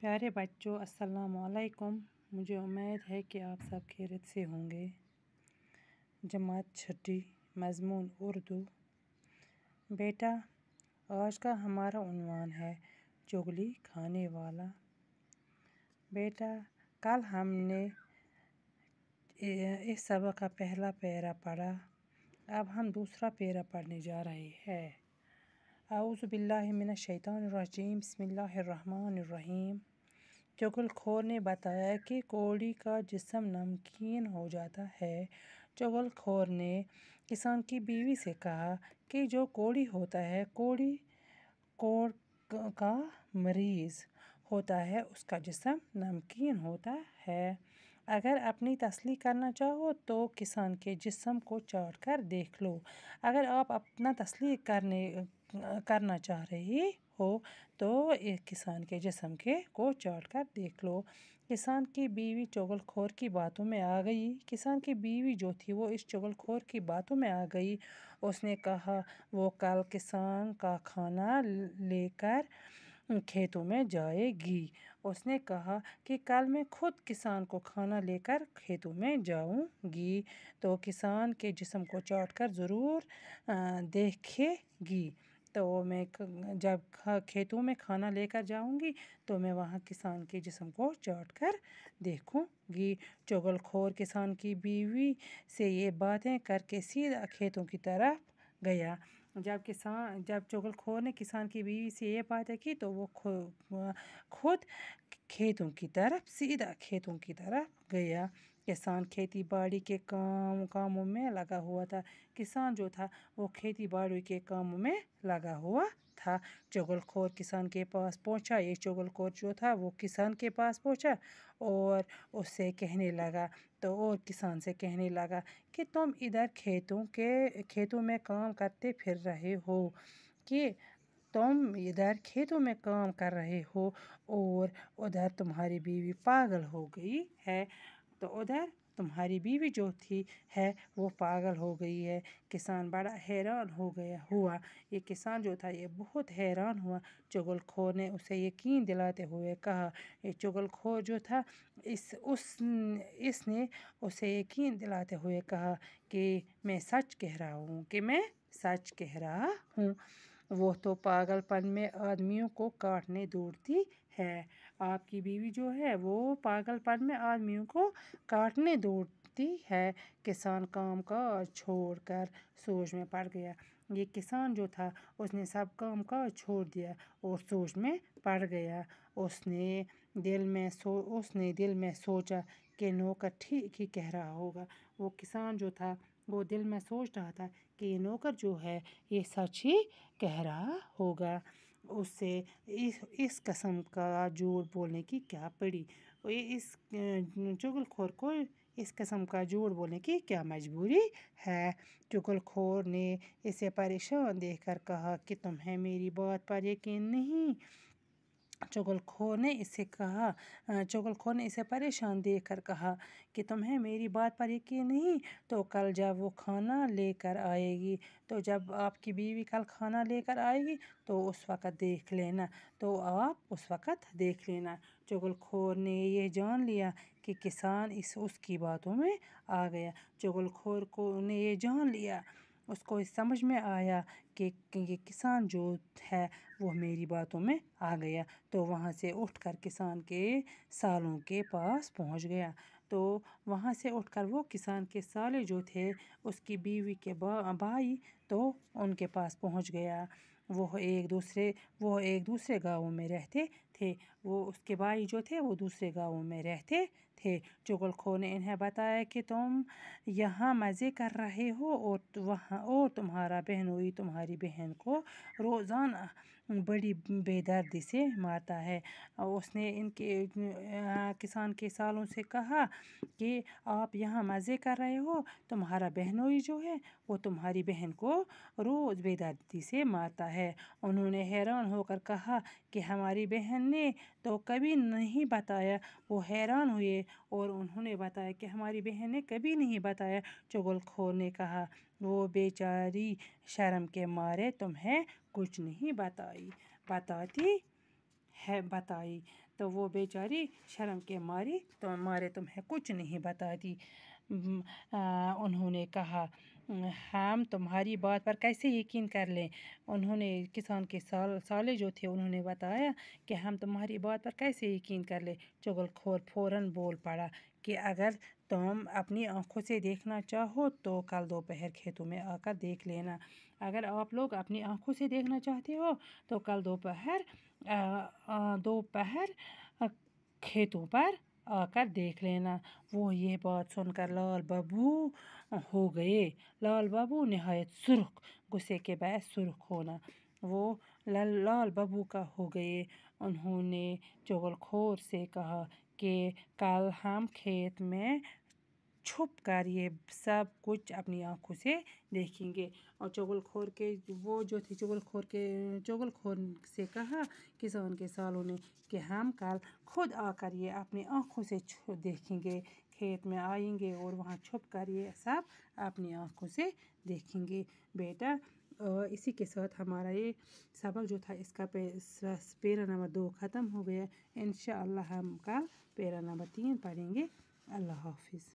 प्यारे बच्चों अस्सलाम वालेकुम मुझे उम्मीद है कि आप सब खैरियत से होंगे जमात छठी मजमून उर्दू बेटा आज का हमारा उनवान है चुगली खाने वाला बेटा कल हमने इस सबक का पहला पैरा पढ़ा अब हम दूसरा पैरा पढ़ने जा रहे हैं आउज़बिल्लिमिनशैतरजीम बसमीम खोर ने बताया कि कोड़ी का जिसम नमकीन हो जाता है खोर ने किसान की बीवी से कहा कि जो कोड़ी होता है कोड़ी कोड़ का मरीज़ होता है उसका जिसम नमकीन होता है अगर अपनी तसली करना चाहो तो किसान के जिसम को चाट कर देख लो अगर आप अपना तसली करने करना चाह रही हो तो एक किसान के जिसम के को चाट कर देख लो किसान की बीवी चुगलखोर की बातों में आ गई किसान की बीवी जो थी वो इस चुगलखोर की बातों में आ गई उसने कहा वो कल किसान का खाना लेकर खेतों में जाएगी उसने कहा कि कल मैं खुद किसान को खाना लेकर खेतों में जाऊंगी तो किसान के जिसम को चाट कर ज़रूर देखेगी तो मैं जब खेतों में खाना लेकर जाऊंगी तो मैं वहाँ किसान के जिसम को चाट कर देखूँगी चुगलखोर किसान की बीवी से ये बातें करके सीधा खेतों की तरफ गया जब किसान जब चुगलखोर ने किसान की बीवी से ये बातें की तो वो खुद खेतों की तरफ सीधा खेतों की तरफ गया किसान खेती बाड़ी के काम कामों में लगा हुआ था किसान जो था वो खेती बाड़ी के कामों में लगा हुआ था चुगलखोर किसान के पास पहुंचा ये चुगलखोर जो था वो किसान के पास पहुंचा और उससे कहने लगा तो और किसान से कहने लगा कि तुम इधर खेतों के खेतों में काम करते फिर रहे हो कि तुम इधर खेतों में काम कर रहे हो और उधर तुम्हारी बीवी पागल हो गई है तो उधर तुम्हारी बीवी जो थी है वो पागल हो गई है किसान बड़ा हैरान हो गया हुआ ये किसान जो था ये बहुत हैरान हुआ चुगलखोर ने उसे यकीन दिलाते हुए कहा ये चुगलखोर जो था इस उस इसने उसे यकीन दिलाते हुए कहा कि मैं सच कह रहा हूँ कि मैं सच कह रहा हूँ वो तो पागलपन में आदमियों को काटने दौड़ती है आपकी बीवी जो है वो पागलपन में आदमियों को काटने दौड़ती है किसान काम काज छोड़कर सोच में पड़ गया ये किसान जो था उसने सब काम काज छोड़ दिया और सोच में पड़ गया उसने दिल में सो उसने दिल में सोचा कि नौकर ठीक ही कह रहा होगा वो किसान जो था वो दिल में सोच रहा था कि ये नौकर जो है ये सच ही कह रहा होगा उससे इस इस कसम का जोर बोलने की क्या पड़ी इस चुगलखोर को इस कस्म का जोड़ बोलने की क्या मजबूरी है चुगलखोर ने इसे परेशान देखकर कहा कि तुम्हें मेरी बात पर यकीन नहीं चुगलखो ने इसे कहा चुगलखो ने इसे परेशान देखकर कहा कि तुम्हें मेरी बात पर यकीन नहीं तो कल जब वो खाना लेकर आएगी तो जब आपकी बीवी कल खाना लेकर आएगी तो उस वक़्त देख लेना तो आप उस वक़्त देख लेना चुगलखोर ने यह जान लिया कि किसान इस उसकी बातों में आ गया चुगलखोर को ने यह जान लिया उसको समझ में आया कि, कि किसान जो है वो मेरी बातों में आ गया तो वहाँ से उठकर किसान के सालों के पास पहुँच गया तो वहाँ से उठकर वो किसान के साले जो थे उसकी बीवी के बा, भाई तो उनके पास पहुँच गया वो एक दूसरे वो एक दूसरे गाँव में रहते थे वो उसके भाई जो थे वो दूसरे गाँव में रहते थे खो ने इन्हें बताया कि तुम यहाँ मज़े कर रहे हो और वहाँ और तुम्हारा बहनोई तुम्हारी बहन को रोज़ाना बड़ी बेदर्दी से मारता है उसने इनके किसान के सालों से कहा कि आप यहाँ मज़े कर रहे हो तुम्हारा बहनोई जो है वो तुम्हारी बहन को रोज़ बेदर्दी से मारता है उन्होंने हैरान होकर कहा कि हमारी बहन ने तो कभी नहीं बताया वो हैरान हुए और उन्होंने बताया कि हमारी बहन ने कभी नहीं बताया खोर ने कहा वो बेचारी शर्म के मारे तुम्हें कुछ नहीं बताई बताती है बताई तो वो बेचारी शर्म के मारी तो मारे तुम्हें कुछ नहीं बताती उन्होंने कहा हम तुम्हारी बात पर कैसे यकीन कर लें उन्होंने किसान के साल साले जो थे उन्होंने बताया कि हम तुम्हारी बात पर कैसे यकीन कर लें चुगलखोर फ़ौरन बोल पड़ा कि अगर तुम अपनी आँखों से देखना चाहो तो कल दोपहर खेतों में आकर देख लेना अगर आप लोग अपनी आँखों से देखना चाहते हो तो कल दोपहर दोपहर खेतों पर आकर देख लेना वो ये बात सुनकर लाल बाबू हो गए लाल बाबू नहायत सुरख गुस्से के बाद सुरख होना वो लाल बाबू का हो गए उन्होंने चुगलखोर से कहा कि कल हम खेत में छुप कर ये सब कुछ अपनी आंखों से देखेंगे और चुगलखोर के वो जो थी चुगलखोर के चुगलखोर से कहा किसान के सालों ने कि हम कल खुद आकर ये अपनी आंखों से देखेंगे खेत में आएंगे और वहाँ छुप कर ये सब अपनी आंखों से देखेंगे बेटा इसी के साथ हमारा ये सबक जो था इसका पे, पेरा नंबर दो ख़त्म हो गया इन हम का पेरा नंबर तीन पढ़ेंगे अल्लाह हाफिज़